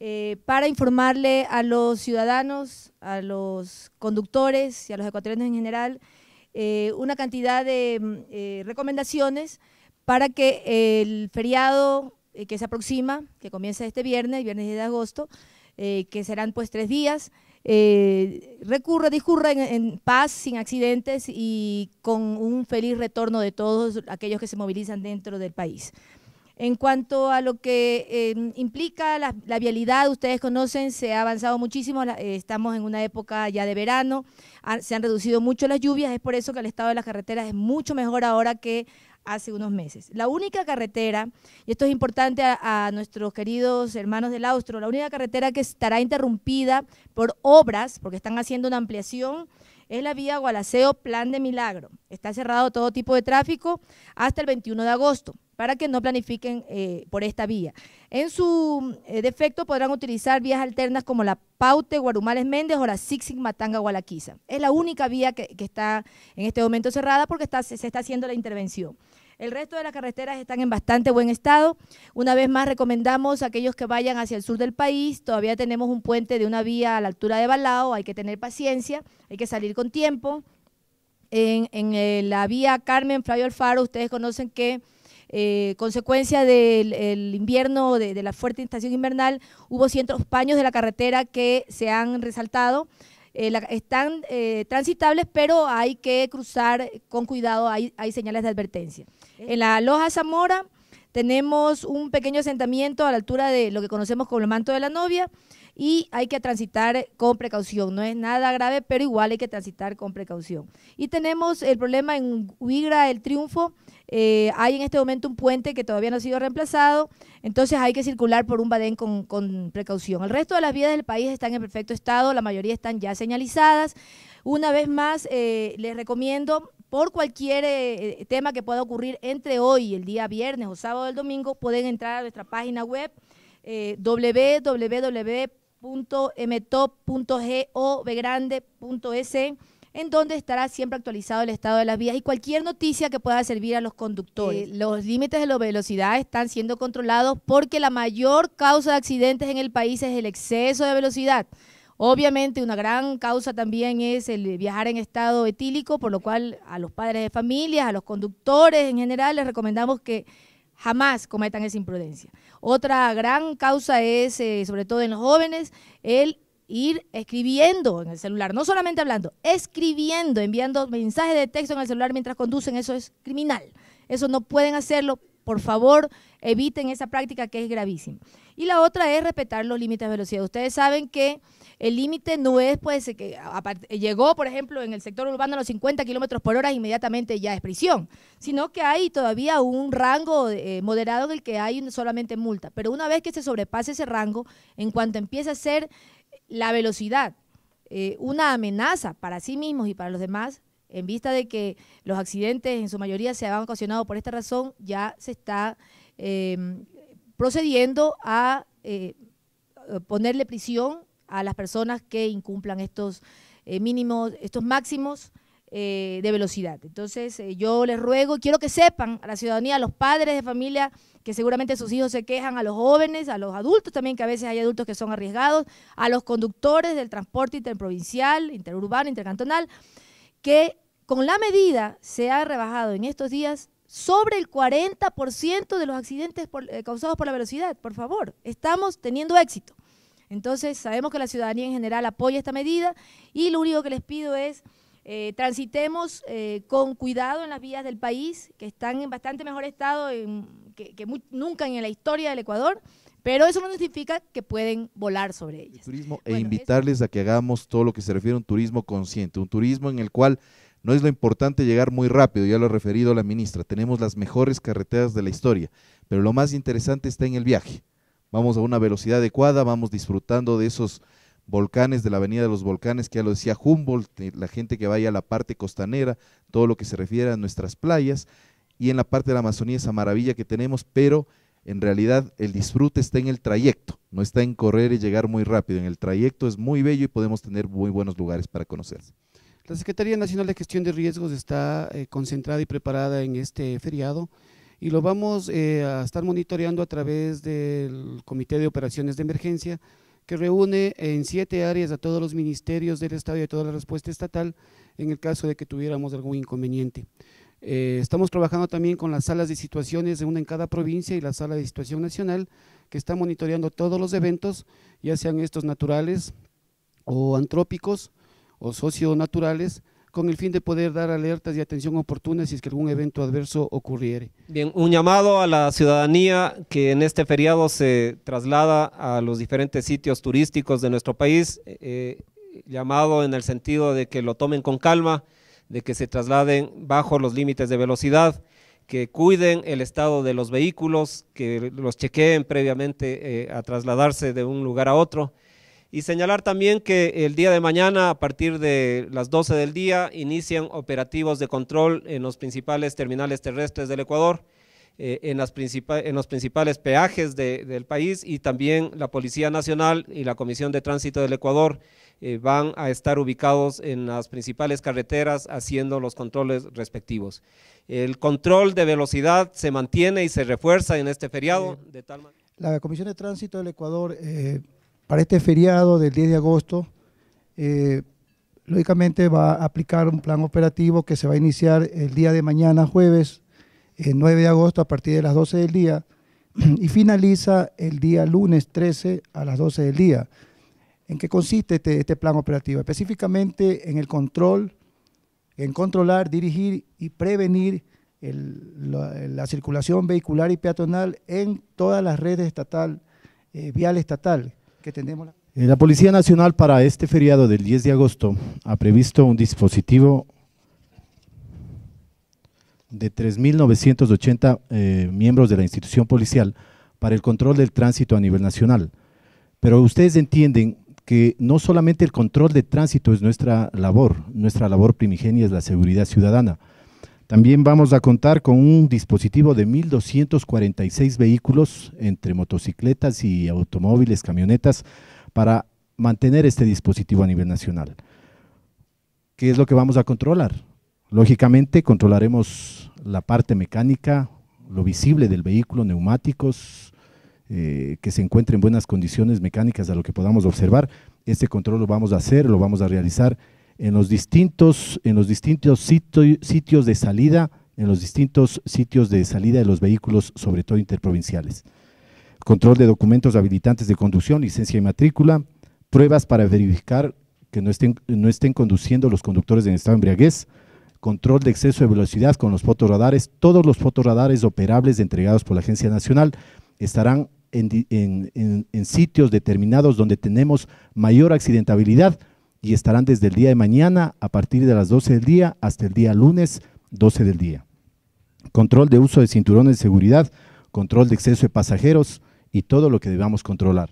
Eh, para informarle a los ciudadanos, a los conductores y a los ecuatorianos en general eh, una cantidad de mm, eh, recomendaciones para que el feriado que se aproxima, que comienza este viernes, viernes de agosto, que serán pues tres días, recurra, discurra en paz, sin accidentes y con un feliz retorno de todos aquellos que se movilizan dentro del país. En cuanto a lo que em, implica la, vialidad, ustedes conocen, se ha avanzado muchísimo, eh, estamos en una época ya de verano, se han reducido mucho las lluvias, es por eso que el estado de las carreteras es mucho mejor ahora que hace unos meses. La única carretera, y esto es importante a, nuestros queridos hermanos del Austro, la única carretera que estará interrumpida por obras, porque están haciendo una ampliación es la vía Gualaceo Plan de Milagro. Está cerrado todo tipo de tráfico hasta el 21 de agosto para que no planifiquen eh, por esta vía. En su eh, defecto podrán utilizar vías alternas como la Paute Guarumales Méndez o la Sixing Matanga Gualaquiza. Es la única vía que, está en este momento cerrada porque se está haciendo la intervención. El resto de las carreteras están en bastante buen estado. Una vez más recomendamos a aquellos que vayan hacia el sur del país, todavía tenemos un puente de una vía a la altura de Balao, hay que tener paciencia, hay que salir con tiempo. En, eh, la vía Carmen Flavio Alfaro, ustedes conocen que... Eh, consecuencia del invierno, de, de, la fuerte estación invernal, hubo cientos paños de la carretera que se han resaltado. Eh, están eh, transitables, pero hay que cruzar con cuidado, hay, hay señales de advertencia. En la Loja Zamora tenemos un pequeño asentamiento a la altura de lo que conocemos como el manto de la novia y hay que transitar con precaución. No es nada grave, pero igual hay que transitar con precaución. Y tenemos el problema en Huigra, el triunfo. Eh, hay en este momento un puente que todavía no ha sido reemplazado, entonces hay que circular por un badén con, precaución. El resto de las vías del país están en perfecto estado, la mayoría están ya señalizadas. Una vez más, eh, les recomiendo por cualquier eh, tema que pueda ocurrir entre hoy, el día viernes o sábado el domingo, pueden entrar a nuestra página web www s en donde estará siempre actualizado el estado de las vías y cualquier noticia que pueda servir a los conductores. Eh, los límites de la velocidad están siendo controlados porque la mayor causa de accidentes en el país es el exceso de velocidad. Obviamente una gran causa también es el viajar en estado etílico, por lo cual a los padres de familias, a los conductores en general, les recomendamos que jamás cometan esa imprudencia. Otra gran causa es, eh, sobre todo en los jóvenes, el ir escribiendo en el celular, no solamente hablando, escribiendo, enviando mensajes de texto en el celular mientras conducen, eso es criminal. Eso no pueden hacerlo por favor, eviten esa práctica que es gravísima. Y la otra es respetar los límites de velocidad. Ustedes saben que el límite no es, pues, que llegó, por ejemplo, en el sector urbano a los 50 kilómetros por hora, inmediatamente ya es prisión, sino que hay todavía un rango eh, moderado en el que hay solamente multa. Pero una vez que se sobrepase ese rango, en cuanto empieza a ser la velocidad eh, una amenaza para sí mismos y para los demás, en vista de que los accidentes en su mayoría se han ocasionado por esta razón, ya se está em, procediendo a eh, ponerle prisión a las personas que incumplan estos eh, mínimos, estos máximos eh, de velocidad. Entonces, yo les ruego, quiero que sepan a la ciudadanía, a los padres de familia, que seguramente sus hijos se quejan, a los jóvenes, a los adultos también, que a veces hay adultos que son arriesgados, a los conductores del transporte interprovincial, interurbano, intercantonal, que con la medida se ha rebajado en estos días sobre el 40% de los accidentes eh, causados por la velocidad. Por favor, estamos teniendo éxito. Entonces, sabemos que la ciudadanía en general apoya esta medida y lo único que les pido es eh, transitemos eh, con cuidado en las vías del país, que están en bastante mejor estado que, nunca en la historia del Ecuador. Pero eso no significa que pueden volar sobre ellas. e invitarles a que hagamos todo lo que se refiere a un turismo consciente, un turismo en el cual no es lo importante llegar muy rápido, ya lo ha referido la ministra, tenemos las mejores carreteras de la historia, pero lo más interesante está en el viaje. Vamos a una velocidad adecuada, vamos disfrutando de esos volcanes, de la Avenida de los Volcanes, que ya lo decía Humboldt, eh, la gente que vaya a la parte costanera, todo lo que se refiere a nuestras playas, y en la parte de la Amazonía esa maravilla que tenemos, pero en realidad el disfrute está en el trayecto, no está en correr y llegar muy rápido. En el trayecto es muy bello y podemos tener muy buenos lugares para conocerse. La Secretaría Nacional de Gestión de Riesgos está eh, concentrada y preparada en este feriado y lo vamos eh, a estar monitoreando a través del Comité de Operaciones de Emergencia que reúne en siete áreas a todos los ministerios del Estado y a toda la respuesta estatal en el caso de que tuviéramos algún inconveniente. Eh, estamos trabajando también con las salas de situaciones de una en cada provincia y la sala de situación nacional, que está monitoreando todos los eventos, ya sean estos naturales o antrópicos o socionaturales, con el fin de poder dar alertas y atención oportuna si es que algún evento adverso ocurriere. Bien, un llamado a la ciudadanía que en este feriado se traslada a los diferentes sitios turísticos de nuestro país, eh, eh, llamado en el sentido de que lo tomen con calma, de que se trasladen bajo los límites de velocidad, que cuiden el estado de los vehículos, que los chequeen previamente eh, a trasladarse de un lugar a otro. Y señalar también que el día de mañana, a partir de las 12 del día, inician operativos de control en los principales terminales terrestres del Ecuador. Eh, en, las en, los principales peajes del país y también la Policía Nacional y la Comisión de Tránsito del Ecuador eh, van a estar ubicados en las principales carreteras haciendo los controles respectivos. El control de velocidad se mantiene y se refuerza en este feriado. De tal la Comisión de Tránsito del Ecuador, eh, para este feriado del 10 de agosto, lógicamente va a aplicar un plan operativo que se va a iniciar el día de mañana, jueves el eh, 9 de agosto a partir de las 12 del día y finaliza el día lunes 13 a las 12 del día. ¿En qué consiste este, este, plan operativo? Específicamente en el control, en controlar, dirigir y prevenir la, circulación vehicular y peatonal en todas las redes estatal, eh, vial estatal que tenemos. Eh, la Policía Nacional para este feriado del 10 de agosto ha previsto un dispositivo de 3.980 eh, miembros de la institución policial para el control del tránsito a nivel nacional. Pero ustedes entienden que no solamente el control de tránsito es nuestra labor, nuestra labor primigenia es la seguridad ciudadana. También vamos a contar con un dispositivo de 1.246 vehículos entre motocicletas y automóviles, camionetas, para mantener este dispositivo a nivel nacional. ¿Qué es lo que vamos a controlar? Lógicamente controlaremos la parte mecánica, lo visible del vehículo, neumáticos, eh, que se encuentre en buenas condiciones mecánicas a lo que podamos observar. Este control lo vamos a hacer, lo vamos a realizar en los distintos, en los distintos sitios de salida, en los distintos sitios de salida de los vehículos, sobre todo interprovinciales. Control de documentos habilitantes de conducción, licencia y matrícula, pruebas para verificar que no estén, no estén conduciendo los conductores en estado de embriaguez, control de exceso de velocidad con los fotorradares. Todos los fotorradares operables entregados por la Agencia Nacional estarán en, sitios determinados donde tenemos mayor accidentabilidad y estarán desde el día de mañana a partir de las 12 del día hasta el día lunes 12 del día. Control de uso de cinturones de seguridad, control de exceso de pasajeros y todo lo que debamos controlar.